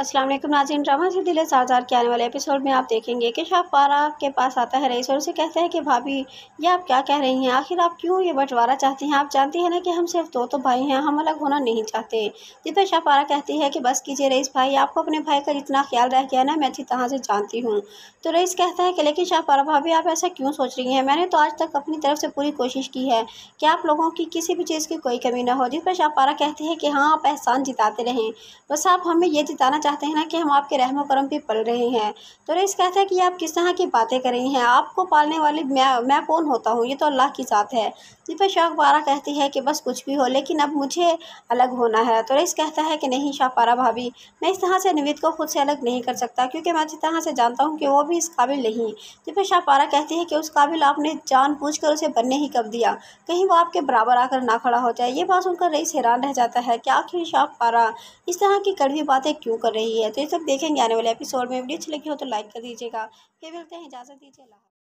असलम नाजिन drama से दिले साजार के आने वाले एपिसोड में आप देखेंगे कि शाहपारा आपके पास आता है रईस और उसे कहता है कि भाभी ये आप क्या कह रही हैं आखिर आप क्यों ये बंटवारा चाहती हैं आप जानती हैं ना कि हम सिर्फ दो तो भाई हैं हम अलग होना नहीं चाहते जिस पर तो शाहपारा कहती है कि बस कीजिए रईस भाई आपको अपने भाई का जितना ख्याल रह गया ना मैं अच्छी तरह से जानती हूँ तो रईस कहता है कि लेकिन शाहपारा भाभी आप ऐसा क्यों सोच रही हैं मैंने तो आज तक अपनी तरफ से पूरी कोशिश की है कि आप लोगों की किसी भी चीज़ की कोई कमी ना हो जिस पर शाहपारा कहती है कि हाँ आप एहसान जिताते रहें बस आप हमें ये जिताना चाहते हैं ना कि हम आपके रहम करम पे पल रहे हैं तो रेस कहता है कि आप किस तरह की बातें कर रही हैं आपको पालने वाली मैं मैं कौन होता हूँ ये तो अल्लाह की ज़ात है शाह शाहपारा कहती है कि बस कुछ भी हो लेकिन अब मुझे अलग होना है तो रेस कहता है कि नहीं शाहपारा भाभी मैं इस तरह से निविद को खुद से अलग नहीं कर सकता क्योंकि मैं जिस तरह से जानता हूँ कि वो भी इस काबिल नहीं दिपा शाहपारा कहती है कि उस काबिल आपने जान कर उसे बनने ही कब दिया कहीं वो आपके बराबर आकर ना खड़ा हो जाए ये बात सुनकर रईस हैरान रह जाता है कि आखिर शाहपारा इस तरह की कड़वी बातें क्यों कर रही है तो ये सब देखेंगे आने वाले एपिसोड में वीडियो अच्छी लगी हो तो लाइक कर दीजिएगा फिर मिलते हैं इजाज़त दीजिए